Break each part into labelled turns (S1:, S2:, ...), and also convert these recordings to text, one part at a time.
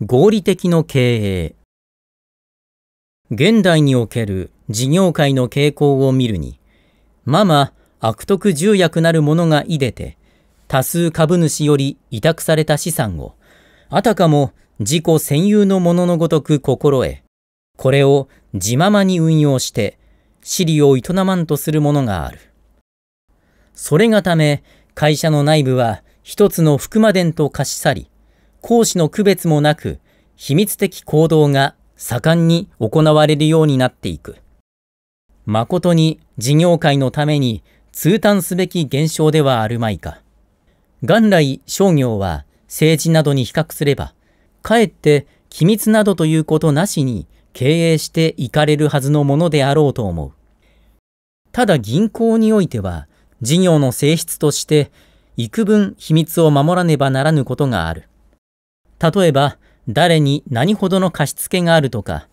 S1: 合理的の経営現代における事業界の傾向を見るにまま悪徳重役なる者がいでて多数株主より委託された資産をあたかも自己占有のもののごとく心得これを自ままに運用して私利を営まんとするものがあるそれがため会社の内部は一つの福間伝と貸し去り公私の区別もなく、秘密的行動が盛んに行われるようになっていく。誠に事業界のために通感すべき現象ではあるまいか。元来商業は政治などに比較すれば、かえって機密などということなしに経営していかれるはずのものであろうと思う。ただ銀行においては、事業の性質として、幾分秘密を守らねばならぬことがある。例えば、誰に何ほどの貸付があるとか、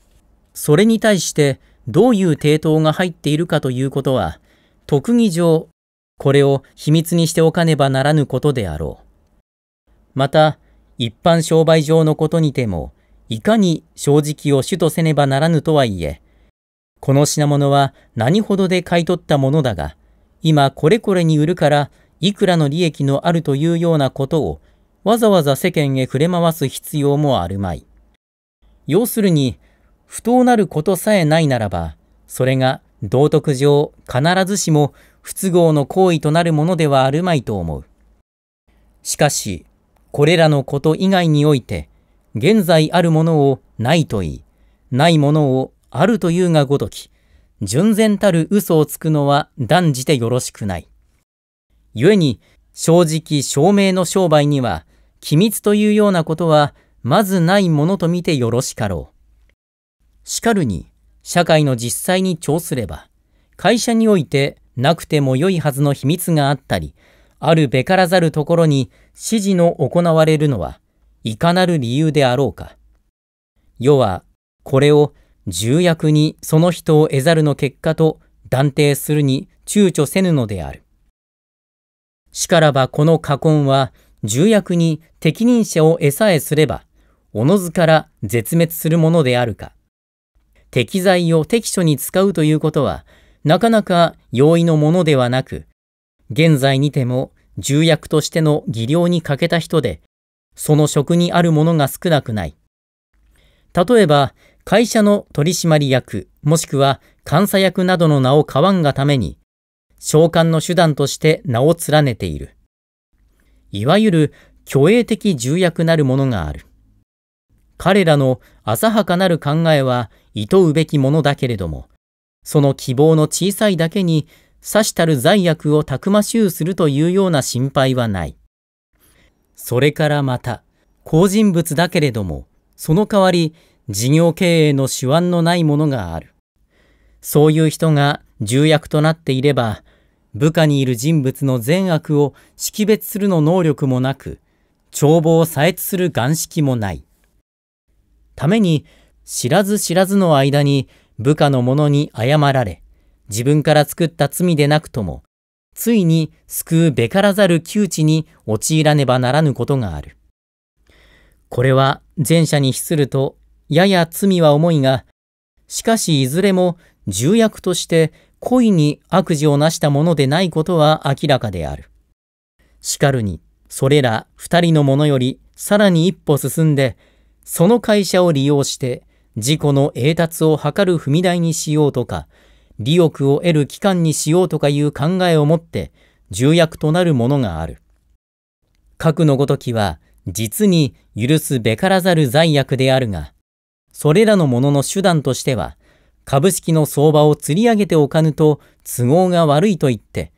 S1: それに対してどういう抵当が入っているかということは、特技上、これを秘密にしておかねばならぬことであろう。また、一般商売上のことにても、いかに正直を主とせねばならぬとはいえ、この品物は何ほどで買い取ったものだが、今これこれに売るから、いくらの利益のあるというようなことをわざわざ世間へ触れ回す必要もあるまい。要するに、不当なることさえないならば、それが道徳上必ずしも不都合の行為となるものではあるまいと思う。しかし、これらのこと以外において、現在あるものをないと言い、ないものをあるというがごとき、純然たる嘘をつくのは断じてよろしくない。故に、正直証明の商売には、機密というようなことは、まずないものと見てよろしかろう。しかるに、社会の実際に調すれば、会社においてなくてもよいはずの秘密があったり、あるべからざるところに指示の行われるのは、いかなる理由であろうか。要は、これを重役にその人を得ざるの結果と断定するに躊躇せぬのである。しからばこの禍根は、重役に適任者を餌へすれば、おのずから絶滅するものであるか。適材を適所に使うということは、なかなか容易のものではなく、現在にても重役としての技量に欠けた人で、その職にあるものが少なくない。例えば、会社の取締役、もしくは監査役などの名を買わんがために、召喚の手段として名を連ねている。いわゆる虚栄的重役なるものがある。彼らの浅はかなる考えは厭うべきものだけれども、その希望の小さいだけに、さしたる罪悪をたくましゅうするというような心配はない。それからまた、好人物だけれども、その代わり、事業経営の手腕のないものがある。そういう人が重役となっていれば、部下にいる人物の善悪を識別するの能力もなく、帳簿を採掘する眼識もない。ために、知らず知らずの間に部下の者に謝られ、自分から作った罪でなくとも、ついに救うべからざる窮地に陥らねばならぬことがある。これは前者に比すると、やや罪は重いが、しかしいずれも重役として故意に悪事をなしたものでないことは明らかである。しかるに、それら二人のものよりさらに一歩進んで、その会社を利用して自己の栄達を図る踏み台にしようとか、利欲を得る機関にしようとかいう考えを持って、重役となるものがある。核のごときは、実に許すべからざる罪悪であるが、それらのものの手段としては、株式の相場を釣り上げておかぬと都合が悪いと言って、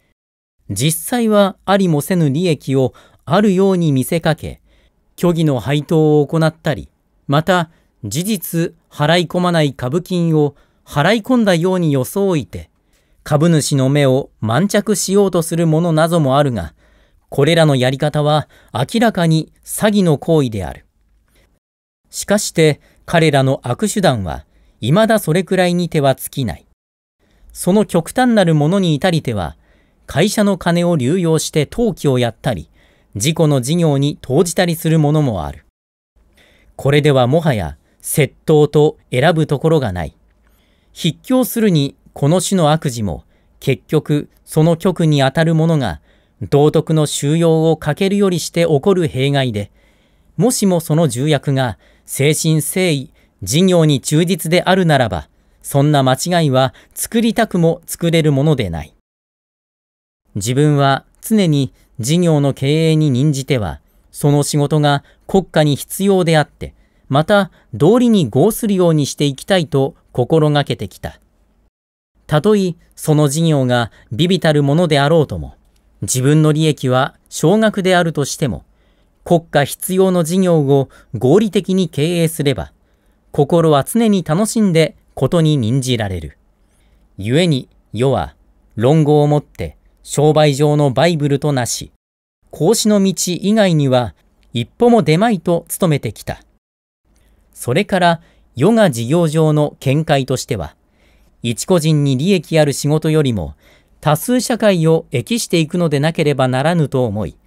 S1: 実際はありもせぬ利益をあるように見せかけ、虚偽の配当を行ったり、また事実払い込まない株金を払い込んだように装いて、株主の目を満着しようとするものなどもあるが、これらのやり方は明らかに詐欺の行為である。しかして彼らの悪手段は、未だそれくらいに手は尽きない。その極端なるものに至りては、会社の金を流用して投機をやったり、事故の事業に投じたりするものもある。これではもはや、窃盗と選ぶところがない。筆教するに、この種の悪事も、結局、その局にあたるものが、道徳の収容をかけるよりして起こる弊害で、もしもその重役が、精神誠意、事業に忠実であるならば、そんな間違いは作りたくも作れるものでない。自分は常に事業の経営に任じては、その仕事が国家に必要であって、また道理に合するようにしていきたいと心がけてきた。たとえその事業が微々たるものであろうとも、自分の利益は少額であるとしても、国家必要の事業を合理的に経営すれば、心は常に楽しんでことに任じられる。故に、世は、論語をもって、商売上のバイブルとなし、孔子の道以外には、一歩も出まいと努めてきた。それから、世が事業上の見解としては、一個人に利益ある仕事よりも、多数社会を益していくのでなければならぬと思い、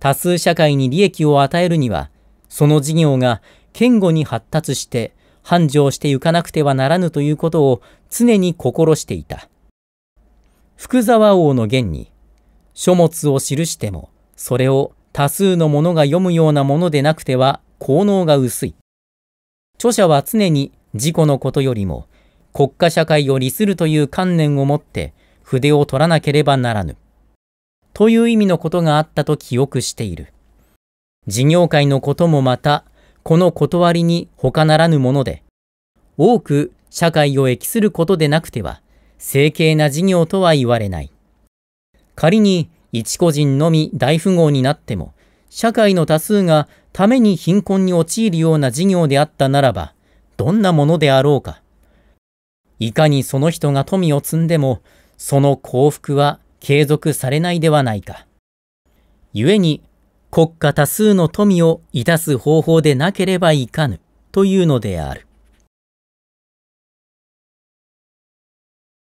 S1: 多数社会に利益を与えるには、その事業が堅固に発達して、繁盛してゆかなくてはならぬということを常に心していた。福沢王の言に、書物を記しても、それを多数の者が読むようなものでなくては効能が薄い。著者は常に自己のことよりも国家社会を利するという観念を持って筆を取らなければならぬ。という意味のことがあったと記憶している。事業界のこともまたこの断りに他ならぬもので、多く社会を益することでなくては、正形な事業とは言われない。仮に一個人のみ大富豪になっても、社会の多数がために貧困に陥るような事業であったならば、どんなものであろうか。いかにその人が富を積んでも、その幸福は継続されないではないか。故に、国家多数の富をいたす方法でなければいかぬというのである。